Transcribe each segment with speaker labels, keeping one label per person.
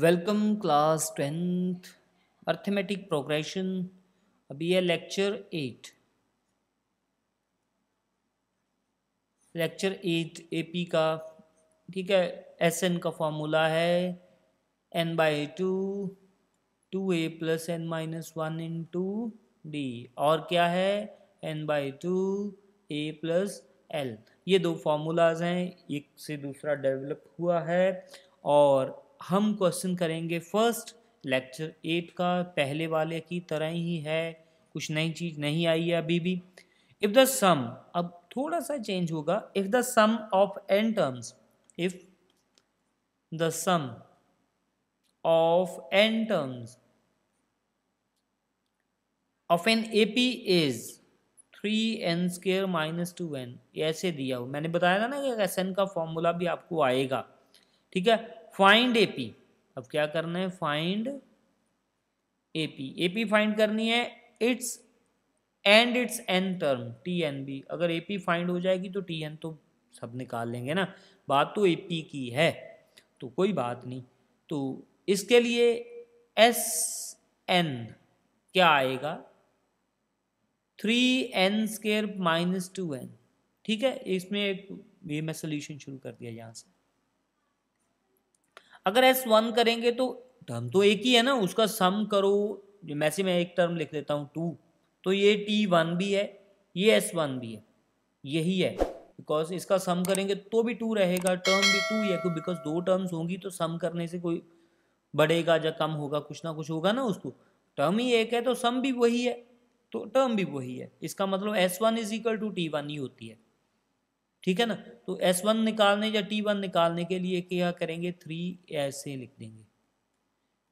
Speaker 1: welcome class tenth arithmetic progression अभी है lecture eight lecture eight AP का ठीक है एस एन का फॉर्मूला है N by two two A plus N minus one in two D और क्या है N by two A plus L ये दो फार्मूलाज हैं एक से दूसरा डेवलप हुआ है और हम क्वेश्चन करेंगे फर्स्ट लेक्चर एट का पहले वाले की तरह ही है कुछ नई चीज़ नहीं आई है अभी भी इफ़ द सम अब थोड़ा सा चेंज होगा if the sum of N terms if the sum of N terms of N A P is three N square minus two N ऐसे दिया हो मैंने बताया था ना कि एस एन का फॉर्मूला भी आपको आएगा ठीक है फाइंड एपी अब क्या करना है फाइंड एपी एपी फाइंड करनी है its and its N term T N B अगर एपी फाइंड हो जाएगी तो टी एन तो सब निकाल लेंगे ना बात तो एपी की है तो कोई बात नहीं तो इसके लिए एस एन क्या आएगा three N square minus two N ठीक है इसमें एक ये मैं सोल्यूशन शुरू कर दिया यहाँ से अगर एस वन करेंगे तो टर्म तो एक ही है ना उसका सम करो वैसे मैं एक टर्म लिख देता हूँ टू तो ये टी वन भी है ये एस वन भी है यही है बिकॉज इसका सम करेंगे तो भी टू रहेगा टर्म भी टू ही है बिकॉज दो टर्म्स होंगी तो सम करने से कोई बढ़ेगा या कम होगा कुछ ना कुछ होगा ना उसको टर्म ही एक है तो सम भी वही है तो टर्म भी वही है इसका मतलब S one is equal to T one ही होती है ठीक है ना तो एस वन निकालने या टी वन निकालने के लिए क्या करेंगे थ्री एस ए लिख देंगे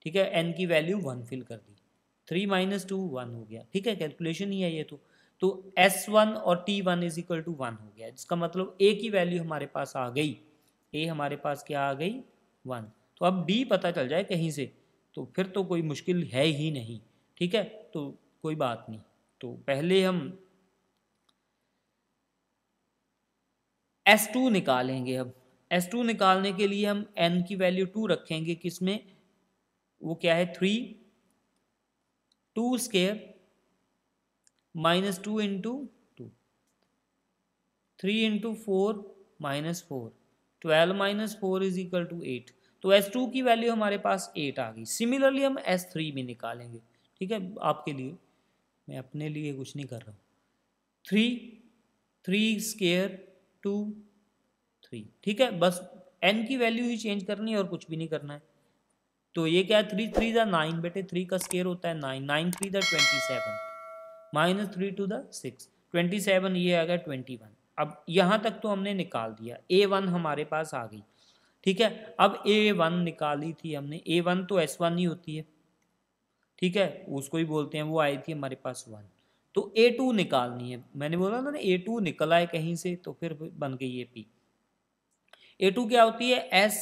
Speaker 1: ठीक है एन की वैल्यू वन फिल कर दी थ्री माइनस टू वन हो गया ठीक है कैलकुलेशन ही है ये तो तो एस वन और T one is equal to one हो गया जिसका मतलब ए की वैल्यू हमारे पास आ गई ए हमारे पास क्या आ गई वन तो अब डी पता चल जाए कहीं से तो फिर तो कोई मुश्किल है ही नहीं ठीक है तो कोई बात नहीं तो पहले हम एस टू निकालेंगे अब एस टू निकालने के लिए हम एन की वैल्यू टू रखेंगे किसमें वो क्या है three two square minus two into two three into four minus four twelve minus four is equal to eight तो एस टू की वैल्यू हमारे पास एट आ गई सिमिलरली हम एस थ्री भी निकालेंगे ठीक है आपके लिए मैं अपने लिए कुछ नहीं कर रहा हूँ three three square two three ठीक है बस एन की वैल्यू ही चेंज करनी है और कुछ भी नहीं करना है तो ये क्या है थ्री थ्री द नाइन बेटे थ्री का स्केयर होता है nine nine three the twenty seven minus three two the six twenty seven ये आ गया ट्वेंटी वन अब यहाँ तक तो हमने निकाल दिया ए वन हमारे पास आ गई ठीक है अब ए वन निकाली थी हमने ए वन तो एस वन ही होती है ठीक है उसको ही बोलते हैं वो आई थी हमारे पास वन तो ए टू निकालनी है मैंने बोला ना ए टू निकला है कहीं से तो फिर बन गई ये पी ए टू क्या होती है S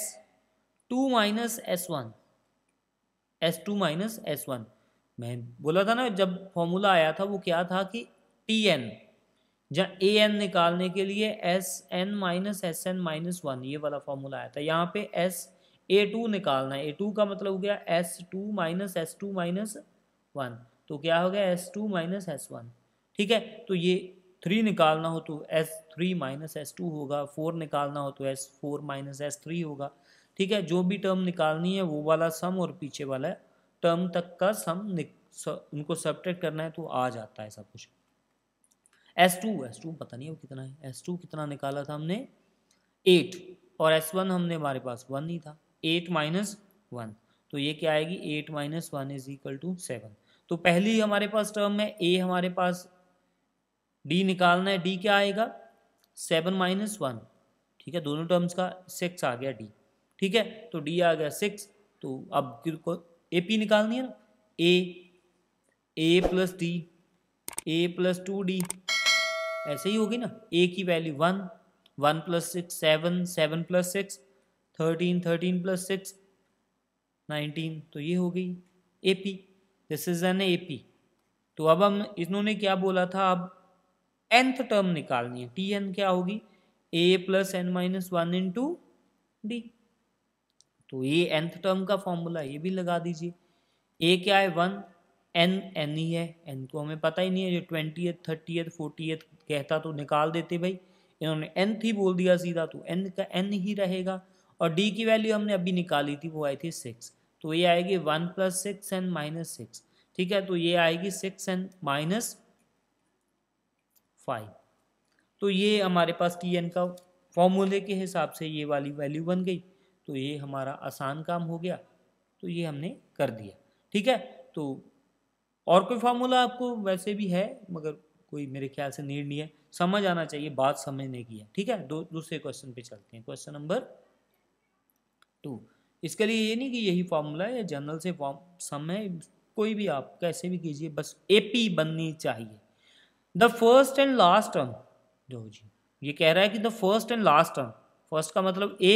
Speaker 1: two minus S one S two minus S one मैं बोला था ना जब फॉर्मूला आया था वो क्या था कि टी एन जहाँ ए एन निकालने के लिए S N minus S N minus one ये वाला फॉर्मूला आया था यहाँ पे एस ए टू निकालना है ए टू का मतलब हो गया S two minus S two minus one तो क्या हो गया S two minus S one ठीक है तो ये थ्री निकालना हो तो S three minus S two होगा फोर निकालना हो तो S four minus S three होगा ठीक है जो भी टर्म निकालनी है वो वाला सम और पीछे वाला टर्म तक का सम स, उनको सब्ट्रैक्ट करना है तो आ जाता है सब कुछ एस टू एस टू पता नहीं है वो कितना है एस टू कितना निकाला था हमने एट और एस वन हमने हमारे पास वन ही था एट माइनस वन तो ये क्या आएगी eight minus one is equal to seven तो पहली हमारे पास टर्म है ए हमारे पास डी निकालना है डी क्या आएगा सेवन माइनस वन ठीक है दोनों टर्म्स का सिक्स आ गया डी ठीक है तो डी आ गया सिक्स तो अब को ए पी निकालनी है ना A A plus D A plus two D ऐसे ही होगी ना ए की value one one plus six seven seven plus six thirteen thirteen plus six nineteen तो ये हो गई A P this is an A P तो अब हम इन्होंने क्या बोला था अब एंथ टर्म निकालनी है टी एन क्या होगी A plus N minus one in two D तो ये एंथ टर्म का फॉर्मूला ये भी लगा दीजिए ए क्या है वन एन एन ही है एन को हमें पता ही नहीं है जो twenty eighth thirty eighth forty eighth कहता तो निकाल देते भाई इन्होंने एन ही बोल दिया सीधा तो एन का एन ही रहेगा और डी की वैल्यू हमने अभी निकाली थी वो आई थी सिक्स तो ये आएगी one plus six N minus six ठीक है तो ये आएगी सिक्स एंड माइनस फाइव तो ये हमारे पास टी एन का फॉर्मूले के हिसाब से ये वाली वैल्यू बन गई तो ये हमारा आसान काम हो गया तो ये हमने कर दिया ठीक है तो और कोई फार्मूला आपको वैसे भी है मगर कोई मेरे ख्याल से नीड नहीं है समझ आना चाहिए बात समझने की है ठीक है दो दूसरे क्वेश्चन पे चलते हैं क्वेश्चन नंबर टू इसके लिए ये नहीं कि यही फार्मूला है या जनरल से फॉर्म सम है कोई भी आप कैसे भी कीजिए बस ए पी बननी चाहिए the first and last term जो जी ये कह रहा है कि the first and last term first का मतलब ए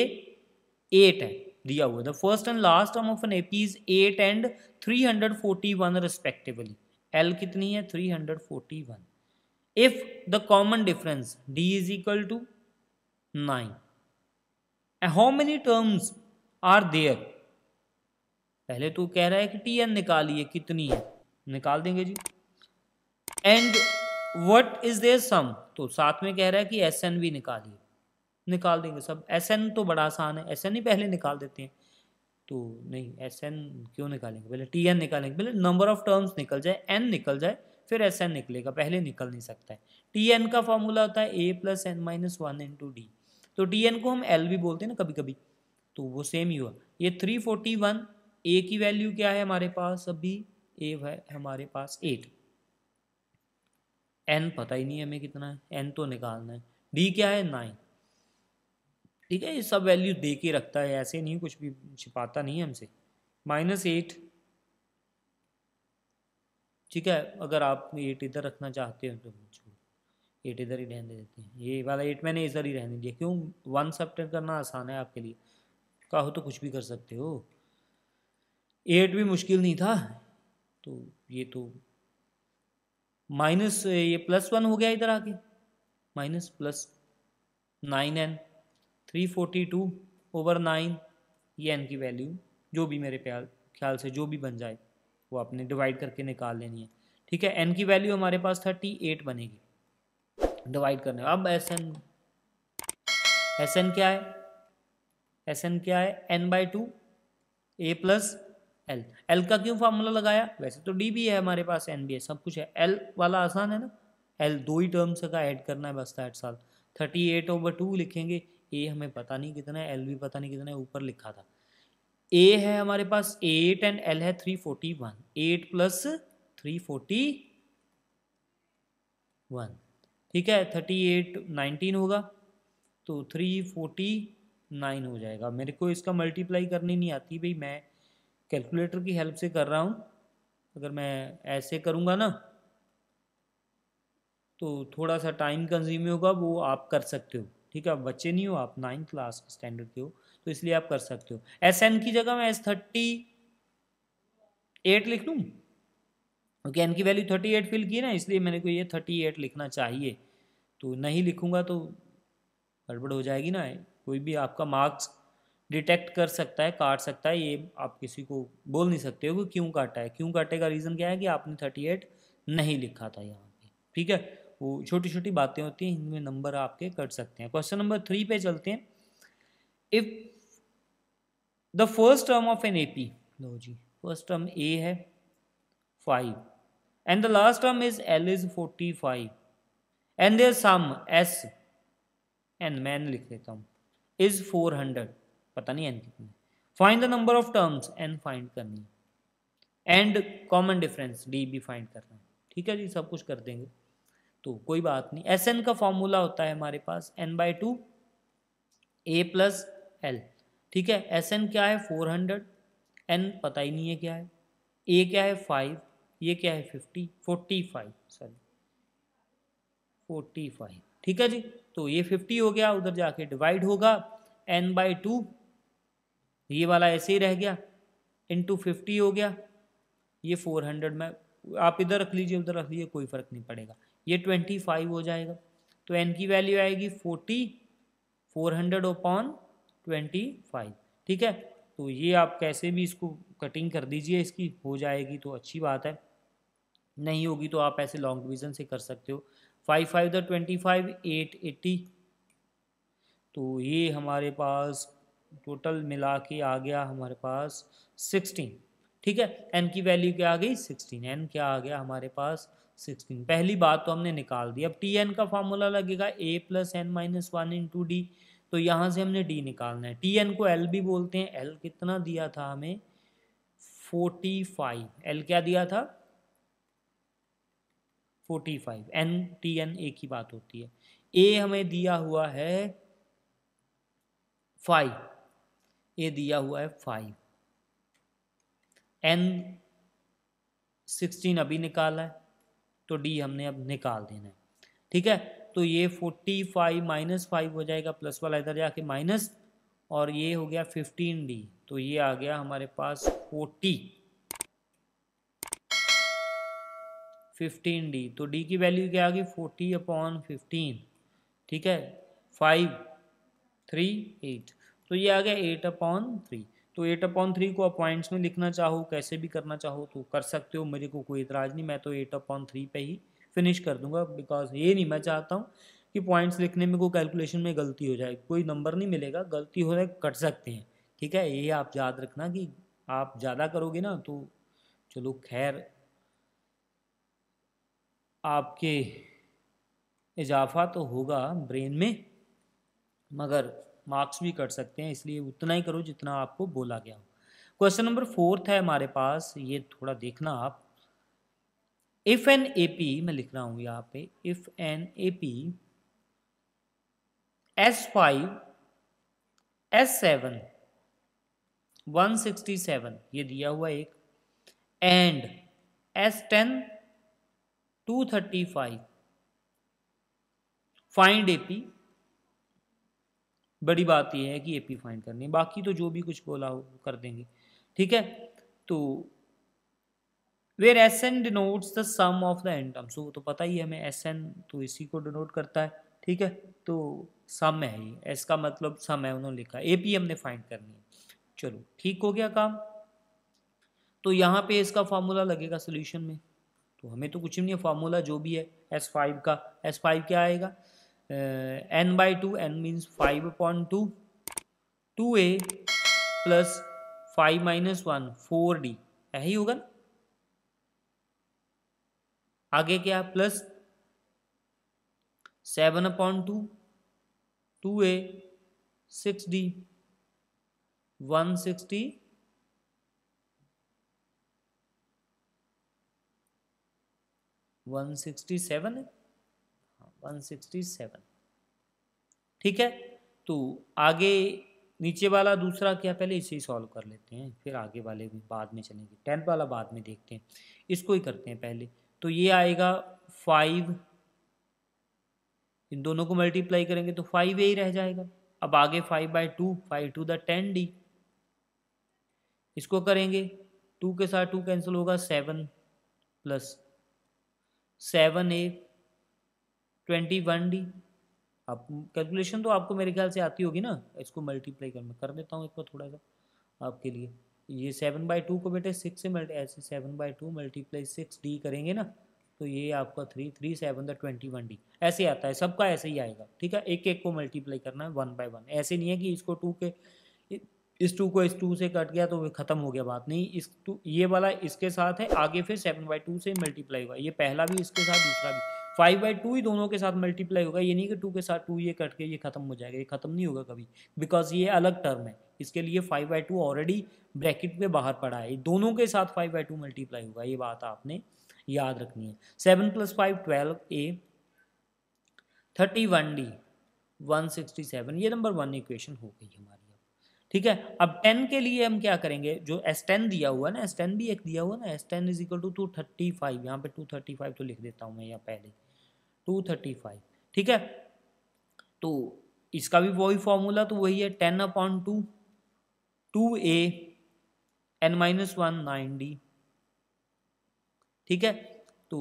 Speaker 1: एट है दिया हुआ the first and last term of an P is eight and three hundred forty one respectively L कितनी है three hundred forty one if the common difference D is equal to nine how many terms are there पहले तो कह रहा है कि T N निकालिए कितनी है निकाल देंगे जी and what is their sum तो साथ में कह रहा है कि एस एन भी निकालिए निकाल देंगे सब एस एन तो बड़ा आसान है एस एन ही पहले निकाल देते हैं तो नहीं एस एन क्यों निकालेंगे पहले टी एन निकालेंगे पहले नंबर ऑफ टर्म्स निकल जाए एन निकल जाए फिर एस एन निकलेगा पहले निकल नहीं सकता है टी एन का फॉर्मूला होता है A plus N minus one in two D तो टी एन को हम एल भी बोलते हैं ना कभी कभी तो वो सेम ही हुआ ये थ्री फोर्टी वन ए की वैल्यू क्या है हमारे पास अभी ए है हमारे पास एट एन पता ही नहीं हमें कितना है एन तो निकालना है डी क्या है नाइन ठीक है ये सब वैल्यू दे के रखता है ऐसे नहीं कुछ भी छिपाता नहीं हमसे माइनस एट ठीक है अगर आप एट इधर रखना चाहते हो तो एट इधर ही रहने देते हैं ये वाला एट मैंने इधर ही रहने दिया क्यों वन सब्टेक्ट करना आसान है आपके लिए हो तो कुछ भी कर सकते हो एट भी मुश्किल नहीं था तो ये तो माइनस ये प्लस वन हो गया इधर आके minus plus nine N three forty two over nine ये एन की वैल्यू जो भी मेरे प्यार ख्याल से जो भी बन जाए वो आपने डिवाइड करके निकाल लेनी है ठीक है एन की वैल्यू हमारे पास थर्टी एट बनेगी डिवाइड करने अब एस एन एस एन क्या है एस एन क्या है N by two A plus L L का क्यों फार्मूला लगाया वैसे तो डी भी है हमारे पास एन भी है सब कुछ है एल वाला आसान है ना एल दो ही टर्म्स का ऐड करना है बस दैट साल थर्टी एट ओवर टू लिखेंगे ए हमें पता नहीं कितना है एल भी पता नहीं कितना है ऊपर लिखा था ए है हमारे पास एट एंड एल है three forty one eight plus three forty one ठीक है थर्टी एट नाइनटीन होगा तो थ्री फोर्टी नाइन हो जाएगा मेरे को इसका मल्टीप्लाई करनी नहीं आती भाई मैं कैलकुलेटर की हेल्प से कर रहा हूँ अगर मैं ऐसे करूँगा ना तो थोड़ा सा टाइम कंज्यूम होगा वो आप कर सकते हो ठीक है बच्चे नहीं हो आप नाइन्थ क्लास स्टैंडर्ड के हो तो इसलिए आप कर सकते हो एस एन की जगह मैं एस थर्टी एट लिख लूँ क्योंकि एन की वैल्यू थर्टी एट फिल की ना इसलिए मैंने को ये थर्टी एट लिखना चाहिए तो नहीं लिखूँगा तो गड़बड़ हो जाएगी ना कोई भी आपका मार्क्स डिटेक्ट कर सकता है काट सकता है ये आप किसी को बोल नहीं सकते हो कि क्यों काटा है क्यों काटे का रीज़न क्या है कि आपने थर्टी एट नहीं लिखा था यहाँ पे ठीक है वो छोटी छोटी बातें होती हैं इनमें नंबर आपके कट सकते हैं क्वेश्चन नंबर थ्री पे चलते हैं if the first term of N A P लो जी फर्स्ट टर्म ए है five and the last term is L is forty five and their sum S N मैन लिख लेता हूँ इज फोर हंड्रेड पता नहीं एन कितनी find the number of terms N find करनी एंड कॉमन डिफरेंस डी भी फाइंड करना है ठीक है जी सब कुछ कर देंगे तो कोई बात नहीं एस एन का फॉर्मूला होता है हमारे पास N by two A plus L ठीक है एस एन क्या है फोर हंड्रेड एन पता ही नहीं है क्या है ए क्या है फाइव ये क्या है fifty forty five sorry forty five ठीक है जी तो ये फिफ्टी हो गया उधर जाके डिवाइड होगा एन बाई टू ये वाला ऐसे ही रह गया टू फिफ्टी हो गया ये फोर हंड्रेड में आप इधर रख लीजिए उधर रख लीजिए कोई फ़र्क नहीं पड़ेगा ये ट्वेंटी फाइव हो जाएगा तो एन की वैल्यू आएगी forty four hundred upon twenty five ठीक है तो ये आप कैसे भी इसको कटिंग कर दीजिए इसकी हो जाएगी तो अच्छी बात है नहीं होगी तो आप ऐसे लॉन्ग डिवीज़न से कर सकते हो five five the twenty five eight eighty तो ये हमारे पास टोटल मिला के आ गया हमारे पास सिक्सटीन ठीक है एन की वैल्यू क्या आ गई सिक्सटीन एन क्या आ गया हमारे पास सिक्सटीन पहली बात तो हमने निकाल दी अब टी एन का फार्मूला लगेगा A plus N minus one in two D तो यहाँ से हमने डी निकालना है टी एन को एल भी बोलते हैं एल कितना दिया था हमें फोर्टी फाइव एल क्या दिया था forty five N T N A की बात होती है ए हमें दिया हुआ है फाइव ए दिया हुआ है फाइव एन सिक्सटीन अभी निकाला है तो डी हमने अब निकाल देना है ठीक है तो ये फोर्टी फाइव माइनस फाइव हो जाएगा प्लस वाला इधर जाके माइनस और ये हो गया फिफ्टीन डी तो ये आ गया हमारे पास फोर्टी फिफ्टीन डी तो डी की वैल्यू क्या आ गई फोर्टी अपॉन फिफ्टीन ठीक है फाइव थ्री एट तो ये आ गया एट अपॉन थ्री तो एट अपॉन थ्री को आप पॉइंट्स में लिखना चाहो कैसे भी करना चाहो तो कर सकते हो मेरे को कोई इतराज़ नहीं मैं तो एट अपॉन थ्री पे ही फिनिश कर दूंगा बिकॉज ये नहीं मैं चाहता हूँ कि पॉइंट्स लिखने में कोई कैलकुलेशन में गलती हो जाए कोई नंबर नहीं मिलेगा गलती हो जाए कट सकते हैं ठीक है ये आप याद रखना कि आप ज़्यादा करोगे ना तो चलो खैर आपके इजाफा तो होगा ब्रेन में मगर मार्क्स भी कट सकते हैं इसलिए उतना ही करो जितना आपको बोला गया हो क्वेश्चन नंबर फोर्थ है हमारे पास ये थोड़ा देखना आप इफ एन ए पी मैं लिख रहा हूँ यहाँ पे if an A P S five S seven one sixty seven ये दिया हुआ एक and S ten two thirty five find AP बड़ी बात यह है कि एपी फाइंड करनी है बाकी तो जो भी कुछ बोला हो कर देंगे ठीक है तो where S N denotes the sum of the N terms वो तो पता ही है हमें एस एन तो इसी को डिनोट करता है ठीक है तो सम है ये एस का मतलब सम है उन्होंने लिखा ए पी हमने फाइंड करनी है चलो ठीक हो गया काम तो यहाँ पे इसका फॉर्मूला लगेगा सोल्यूशन में तो हमें तो कुछ भी नहीं है फार्मूला जो भी है एस फाइव का एस फाइव क्या आएगा N by two N means five upon two two A plus five minus one four D यही होगा ना आगे क्या plus seven upon two two A six D one sixty one sixty seven है हाँ, one sixty seven ठीक है तो आगे नीचे वाला दूसरा क्या पहले इसे ही सॉल्व कर लेते हैं फिर आगे वाले भी बाद में चलेंगे टेंथ वाला बाद में देखते हैं इसको ही करते हैं पहले तो ये आएगा फाइव इन दोनों को मल्टीप्लाई करेंगे तो फाइव ए ही रह जाएगा अब आगे five by two five two the ten D इसको करेंगे टू के साथ टू कैंसिल होगा seven plus seven A twenty one D आप कैलकुलेशन तो आपको मेरे ख्याल से आती होगी ना इसको मल्टीप्लाई कर मैं कर देता हूँ एक बार थोड़ा सा आपके लिए ये सेवन बाई टू को बेटे सिक्स से मल्टी ऐसे seven by two multiply six D करेंगे ना तो ये आपका three three seven the twenty one D ऐसे आता है सबका ऐसे ही आएगा ठीक है एक एक को मल्टीप्लाई करना है वन बाई वन ऐसे नहीं है कि इसको टू के इस टू को इस टू से कट गया तो ख़त्म हो गया बात नहीं इस टू ये वाला इसके साथ है आगे फिर सेवन बाई टू से मल्टीप्लाई हुआ ये पहला भी इसके साथ दूसरा भी फाइव बाई टू ही दोनों के साथ मल्टीप्लाई होगा ये नहीं कि टू के साथ टू ये कट के ये खत्म हो जाएगा ये खत्म नहीं होगा कभी बिकॉज ये अलग टर्म है इसके लिए five by two already bracket में बाहर पड़ा है दोनों के साथ फाइव बाई टू मल्टीप्लाई होगा ये बात आपने याद रखनी है seven plus five twelve A thirty one D one sixty seven ये नंबर वन इक्वेशन हो गई हमारी ठीक है अब टेन के लिए हम क्या करेंगे जो एस टेन दिया हुआ ना एस टेन भी एक दिया हुआ ना S ten is equal to two thirty five यहाँ पे टू थर्टी फाइव तो लिख देता हूँ मैं यहाँ पहले टू थर्टी फाइव ठीक है तो इसका भी वही फॉर्मूला तो वही है ten upon two two A N minus one nine D ठीक है तो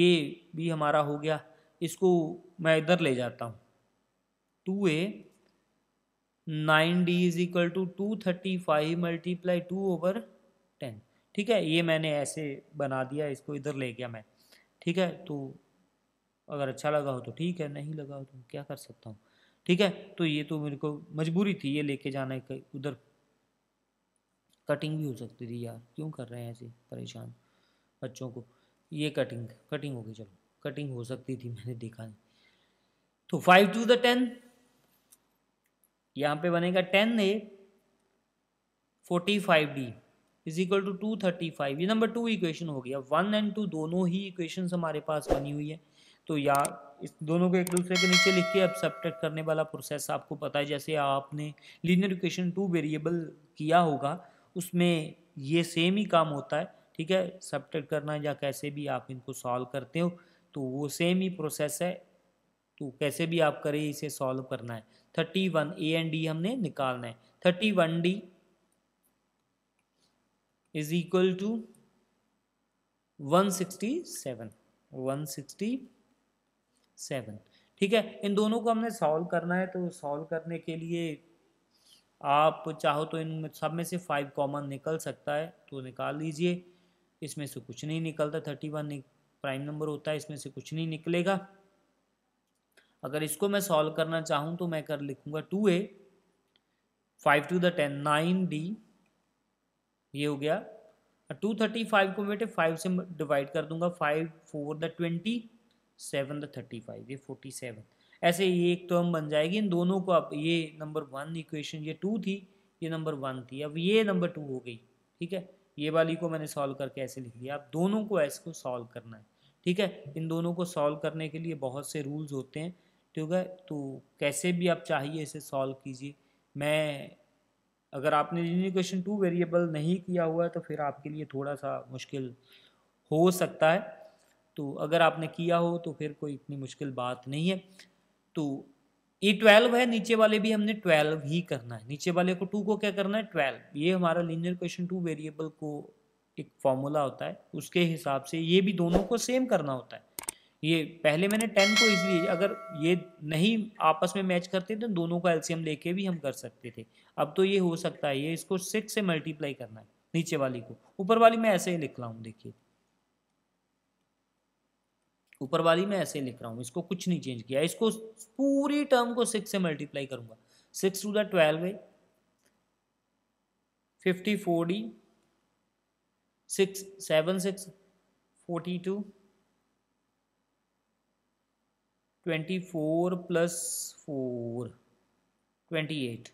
Speaker 1: ये भी हमारा हो गया इसको मैं इधर ले जाता हूँ two A nine D is equal to two thirty five multiply two over ten ठीक है ये मैंने ऐसे बना दिया इसको इधर ले गया मैं ठीक है तो अगर अच्छा लगा हो तो ठीक है नहीं लगा हो तो क्या कर सकता हूँ ठीक है तो ये तो मेरे को मजबूरी थी ये लेके जाना उधर कटिंग भी हो सकती थी यार क्यों कर रहे हैं ऐसे परेशान बच्चों को ये कटिंग कटिंग हो गई चलो कटिंग हो सकती थी मैंने देखा नहीं तो फाइव टू द टेन यहाँ पे बनेगा ten A forty five D is equal to two thirty five ये नंबर टू इक्वेशन हो गया वन एंड टू दोनों ही इक्वेशन हमारे पास बनी हुई है तो या इस दोनों को एक दूसरे के नीचे लिख के अब सब्टेक्ट करने वाला प्रोसेस आपको पता है जैसे आपने लीनियर इक्वेशन टू वेरिएबल किया होगा उसमें ये सेम ही काम होता है ठीक है सब्टेक्ट करना या कैसे भी आप इनको सॉल्व करते हो तो वो सेम ही प्रोसेस है तो कैसे भी आप करें इसे सॉल्व करना है thirty one A and D हमने निकालना है thirty one D is equal to one sixty seven one sixty seven ठीक है इन दोनों को हमने सॉल्व करना है तो सॉल्व करने के लिए आप चाहो तो इन सब में से फाइव कॉमन निकल सकता है तो निकाल लीजिए इसमें से कुछ नहीं निकलता थर्टी वन प्राइम नंबर होता है इसमें से कुछ नहीं निकलेगा अगर इसको मैं सॉल्व करना चाहूँ तो मैं कर लिखूंगा two A five two the ten nine D ये हो गया टू थर्टी फाइव को बेटे फाइव से डिवाइड कर दूंगा five four the twenty seven the thirty five ये फोर्टी सेवन ऐसे ये एक टर्म बन जाएगी इन दोनों को आप ये नंबर वन इक्वेशन ये टू थी ये नंबर वन थी अब ये नंबर टू हो गई ठीक है ये वाली को मैंने सॉल्व करके ऐसे लिख दिया आप दोनों को ऐसे को सॉल्व करना है ठीक है इन दोनों को सॉल्व करने के लिए बहुत से रूल्स होते हैं ठीक है तो कैसे भी आप चाहिए इसे सॉल्व कीजिए मैं अगर आपने लीनियर क्वेश्चन टू वेरिएबल नहीं किया हुआ है तो फिर आपके लिए थोड़ा सा मुश्किल हो सकता है तो अगर आपने किया हो तो फिर कोई इतनी मुश्किल बात नहीं है तो ये ट्वेल्व है नीचे वाले भी हमने ट्वेल्व ही करना है नीचे वाले को टू को क्या करना है ट्वेल्व ये हमारा लीनियर क्वेश्चन टू वेरिएबल को एक फॉर्मूला होता है उसके हिसाब से ये भी दोनों को सेम करना होता है ये पहले मैंने टेन को इसलिए अगर ये नहीं आपस में मैच करते तो दोनों का एल्सीयम लेके भी हम कर सकते थे अब तो ये हो सकता है ये इसको सिक्स से मल्टीप्लाई करना है नीचे वाली को ऊपर वाली मैं ऐसे ही लिख रहा हूँ देखिए ऊपर वाली मैं ऐसे ही लिख रहा हूँ इसको कुछ नहीं चेंज किया इसको पूरी टर्म को सिक्स से मल्टीप्लाई करूंगा सिक्स टू द ट्वेल्व है fifty four D six seven six forty two twenty four plus four twenty eight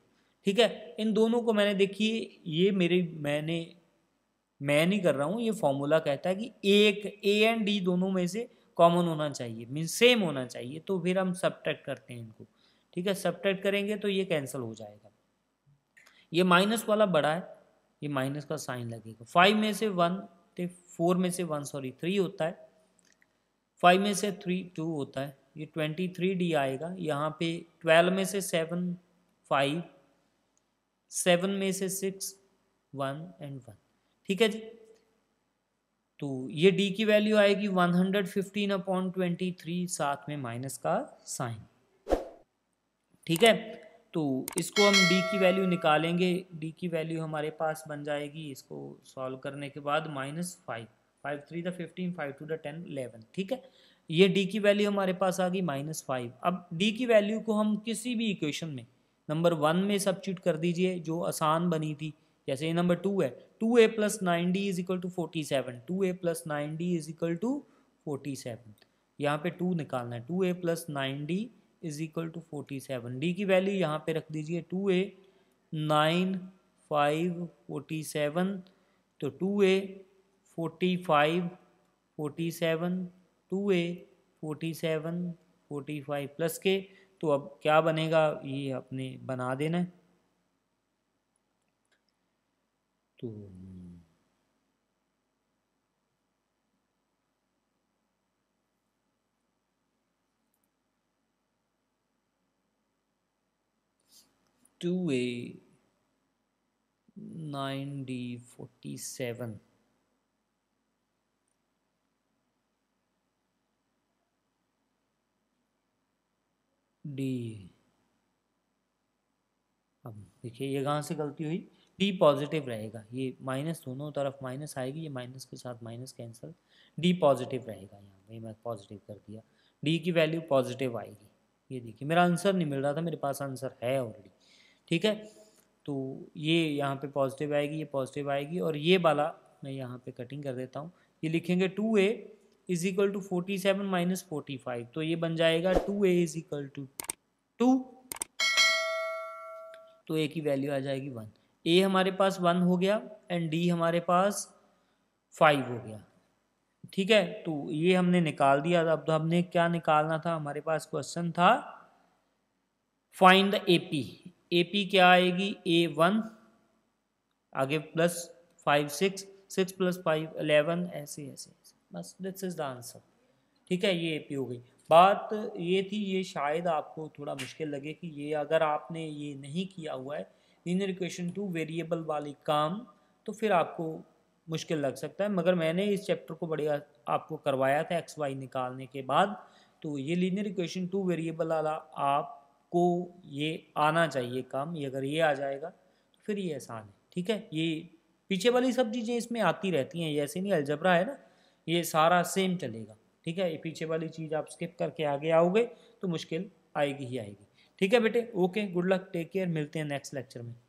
Speaker 1: ठीक है इन दोनों को मैंने देखिए ये मेरे मैंने मैं नहीं कर रहा हूँ ये फॉर्मूला कहता है कि एक ए एंड डी दोनों में से कॉमन होना चाहिए मीन सेम होना चाहिए तो फिर हम सब्ट्रैक्ट करते हैं इनको ठीक है सब्ट्रैक्ट करेंगे तो ये कैंसिल हो जाएगा ये माइनस वाला बड़ा है ये माइनस का साइन लगेगा फाइव में से वन फोर में से वन सॉरी थ्री होता है फाइव में से थ्री टू होता है ये ट्वेंटी थ्री डी आएगा यहाँ पे ट्वेल्व में से सेवन फाइव सेवन में से सिक्स वन एंड वन ठीक है जी तो ये डी की वैल्यू आएगी one hundred fifteen upon twenty three साथ में माइनस का साइन ठीक है तो इसको हम डी की वैल्यू निकालेंगे डी की वैल्यू हमारे पास बन जाएगी इसको सॉल्व करने के बाद minus five five three the fifteen five two the ten eleven ठीक है ये डी की वैल्यू हमारे पास आ गई माइनस फाइव अब डी की वैल्यू को हम किसी भी इक्वेशन में नंबर वन में सब्सिट्यूट कर दीजिए जो आसान बनी थी जैसे ये नंबर टू है two A plus nine D is equal to forty seven two A plus nine D is equal to forty seven यहाँ पे टू निकालना है two A plus nine D is equal to forty seven D की value यहाँ पे रख दीजिए two A nine five forty seven तो two A forty five forty seven two A forty seven forty five plus के तो अब क्या बनेगा ये अपने बना देना है तो two A nine D forty seven D अब देखिए ये कहाँ से गलती हुई डी पॉजिटिव रहेगा ये माइनस दोनों तरफ माइनस आएगी ये माइनस के साथ माइनस कैंसिल डी पॉजिटिव रहेगा यहाँ पर मैं पॉजिटिव कर दिया डी की वैल्यू पॉजिटिव आएगी ये देखिए मेरा आंसर नहीं मिल रहा था मेरे पास आंसर है ऑलरेडी ठीक है तो ये यहाँ पे पॉजिटिव आएगी ये पॉजिटिव आएगी और ये वाला मैं यहाँ पे कटिंग कर देता हूँ ये लिखेंगे two A is equal to forty seven minus forty five तो ये बन जाएगा two A is equal to two two A की वैल्यू आ जाएगी वन ए हमारे पास वन हो गया एंड डी हमारे पास फाइव हो गया ठीक है तो ये हमने निकाल दिया अब तो हमने क्या निकालना था हमारे पास क्वेश्चन था फाइंड द ए पी क्या आएगी ए वन आगे plus five six six plus five eleven ऐसे ऐसे बस दिस इज़ द आंसर ठीक है ये ए हो गई बात ये थी ये शायद आपको थोड़ा मुश्किल लगे कि ये अगर आपने ये नहीं किया हुआ है लीनियर इक्वेशन टू वेरिएबल वाली काम तो फिर आपको मुश्किल लग सकता है मगर मैंने इस चैप्टर को बढ़िया आपको करवाया था एक्स वाई निकालने के बाद तो ये लीनियर इक्वेशन टू वेरिएबल वाला आपको ये आना चाहिए काम ये अगर ये आ जाएगा तो फिर ये आसान है ठीक है ये पीछे वाली सब चीज़ें इसमें आती रहती हैं ऐसे नहीं अलजबरा है ना ये सारा सेम चलेगा ठीक है ये पीछे वाली चीज़ आप स्किप करके आगे आओगे तो मुश्किल आएगी ही आएगी ठीक है बेटे okay good luck take care मिलते हैं नेक्स्ट लेक्चर में